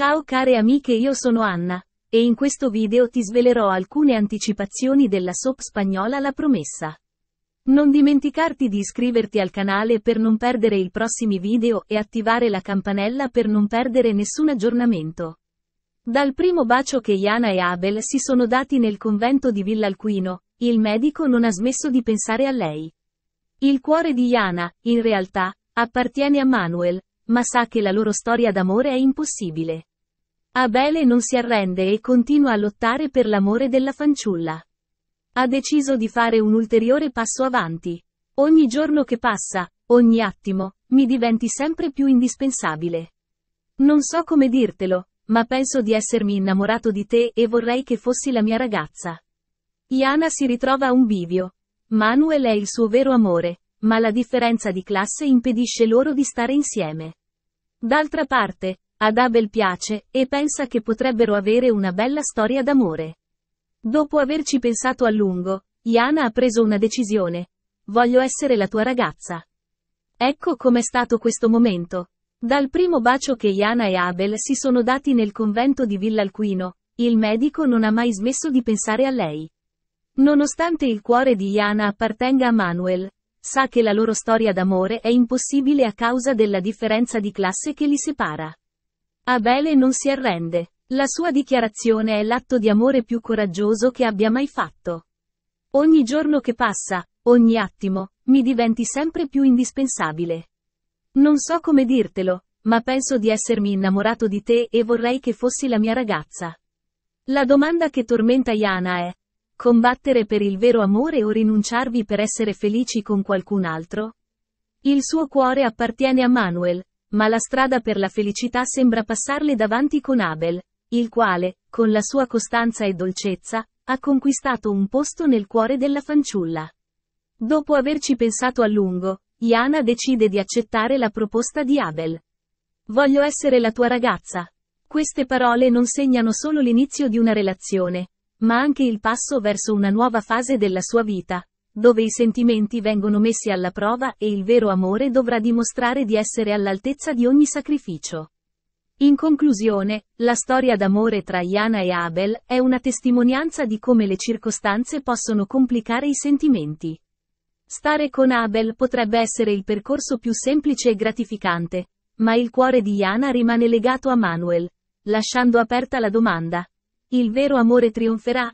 Ciao care amiche io sono Anna, e in questo video ti svelerò alcune anticipazioni della soap spagnola La Promessa. Non dimenticarti di iscriverti al canale per non perdere i prossimi video e attivare la campanella per non perdere nessun aggiornamento. Dal primo bacio che Iana e Abel si sono dati nel convento di Villalquino, il medico non ha smesso di pensare a lei. Il cuore di Iana, in realtà, appartiene a Manuel, ma sa che la loro storia d'amore è impossibile. Abele non si arrende e continua a lottare per l'amore della fanciulla. Ha deciso di fare un ulteriore passo avanti. Ogni giorno che passa, ogni attimo, mi diventi sempre più indispensabile. Non so come dirtelo, ma penso di essermi innamorato di te e vorrei che fossi la mia ragazza. Iana si ritrova a un bivio. Manuel è il suo vero amore, ma la differenza di classe impedisce loro di stare insieme. D'altra parte, ad Abel piace, e pensa che potrebbero avere una bella storia d'amore. Dopo averci pensato a lungo, Iana ha preso una decisione. Voglio essere la tua ragazza. Ecco com'è stato questo momento. Dal primo bacio che Iana e Abel si sono dati nel convento di Villa Alcuino, il medico non ha mai smesso di pensare a lei. Nonostante il cuore di Iana appartenga a Manuel, sa che la loro storia d'amore è impossibile a causa della differenza di classe che li separa. Abele non si arrende. La sua dichiarazione è l'atto di amore più coraggioso che abbia mai fatto. Ogni giorno che passa, ogni attimo, mi diventi sempre più indispensabile. Non so come dirtelo, ma penso di essermi innamorato di te e vorrei che fossi la mia ragazza. La domanda che tormenta Iana è, combattere per il vero amore o rinunciarvi per essere felici con qualcun altro? Il suo cuore appartiene a Manuel, ma la strada per la felicità sembra passarle davanti con Abel, il quale, con la sua costanza e dolcezza, ha conquistato un posto nel cuore della fanciulla. Dopo averci pensato a lungo, Iana decide di accettare la proposta di Abel. Voglio essere la tua ragazza. Queste parole non segnano solo l'inizio di una relazione, ma anche il passo verso una nuova fase della sua vita, dove i sentimenti vengono messi alla prova e il vero amore dovrà dimostrare di essere all'altezza di ogni sacrificio. In conclusione, la storia d'amore tra Iana e Abel è una testimonianza di come le circostanze possono complicare i sentimenti. Stare con Abel potrebbe essere il percorso più semplice e gratificante, ma il cuore di Iana rimane legato a Manuel, lasciando aperta la domanda. Il vero amore trionferà?